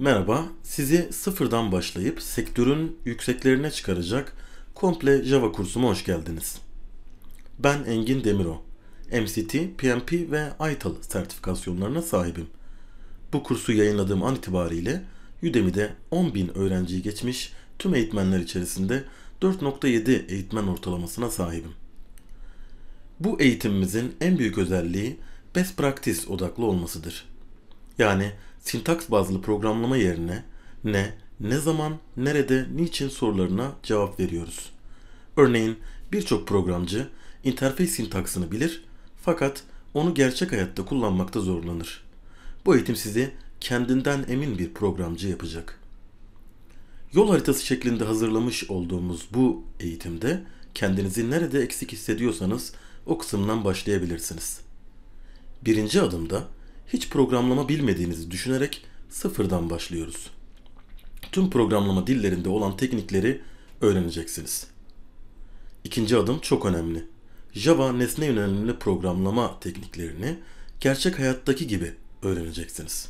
Merhaba, sizi sıfırdan başlayıp sektörün yükseklerine çıkaracak komple Java kursuma hoş geldiniz. Ben Engin Demiro. MCT, PMP ve ITIL sertifikasyonlarına sahibim. Bu kursu yayınladığım an itibariyle Udemy'de 10.000 öğrenciyi geçmiş tüm eğitmenler içerisinde 4.7 eğitmen ortalamasına sahibim. Bu eğitimimizin en büyük özelliği best practice odaklı olmasıdır. Yani sintaks bazlı programlama yerine ne, ne zaman, nerede, niçin sorularına cevap veriyoruz. Örneğin birçok programcı interfeys sintaksını bilir fakat onu gerçek hayatta kullanmakta zorlanır. Bu eğitim sizi kendinden emin bir programcı yapacak. Yol haritası şeklinde hazırlamış olduğumuz bu eğitimde kendinizi nerede eksik hissediyorsanız o kısımdan başlayabilirsiniz. Birinci adımda hiç programlama bilmediğinizi düşünerek sıfırdan başlıyoruz. Tüm programlama dillerinde olan teknikleri öğreneceksiniz. İkinci adım çok önemli. Java nesne yönelimli programlama tekniklerini gerçek hayattaki gibi öğreneceksiniz.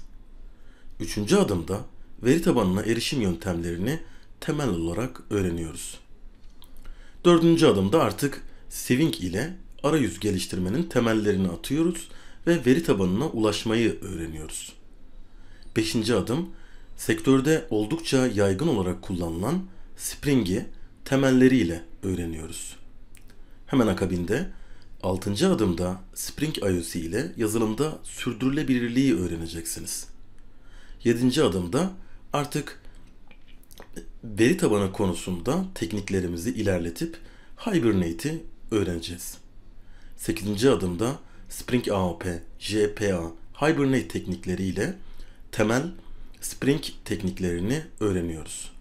Üçüncü adımda veri tabanına erişim yöntemlerini temel olarak öğreniyoruz. Dördüncü adımda artık Swing ile arayüz geliştirmenin temellerini atıyoruz ve veri tabanına ulaşmayı öğreniyoruz. Beşinci adım, sektörde oldukça yaygın olarak kullanılan Spring'i temelleriyle öğreniyoruz. Hemen akabinde altıncı adımda Spring IOC ile yazılımda sürdürülebilirliği öğreneceksiniz. Yedinci adımda artık veri tabanı konusunda tekniklerimizi ilerletip Hibernate'i öğreneceğiz. Sekizinci adımda Spring AOP, JPA, Hibernate teknikleriyle temel Spring tekniklerini öğreniyoruz.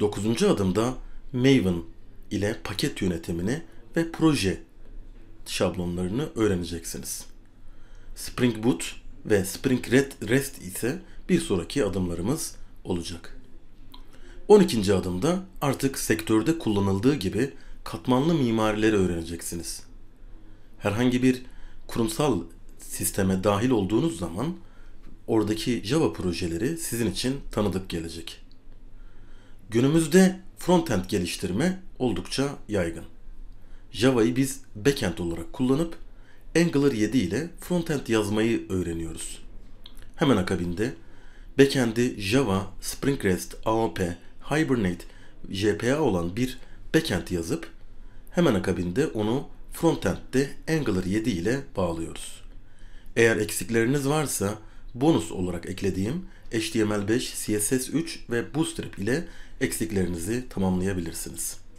Dokuzuncu adımda Maven ile paket yönetimini ve proje şablonlarını öğreneceksiniz. Spring Boot ve Spring Red REST ise bir sonraki adımlarımız olacak. 12. adımda artık sektörde kullanıldığı gibi katmanlı mimarileri öğreneceksiniz. Herhangi bir kurumsal sisteme dahil olduğunuz zaman oradaki Java projeleri sizin için tanıdık gelecek. Günümüzde frontend geliştirme oldukça yaygın. Java'yı biz backend olarak kullanıp Angular 7 ile frontend yazmayı öğreniyoruz. Hemen akabinde backend'i Java, Spring Rest, AOP, Hibernate, JPA olan bir backend yazıp hemen akabinde onu frontend'de Angular 7 ile bağlıyoruz. Eğer eksikleriniz varsa bonus olarak eklediğim HTML5, CSS3 ve Bootstrap ile eksiklerinizi tamamlayabilirsiniz.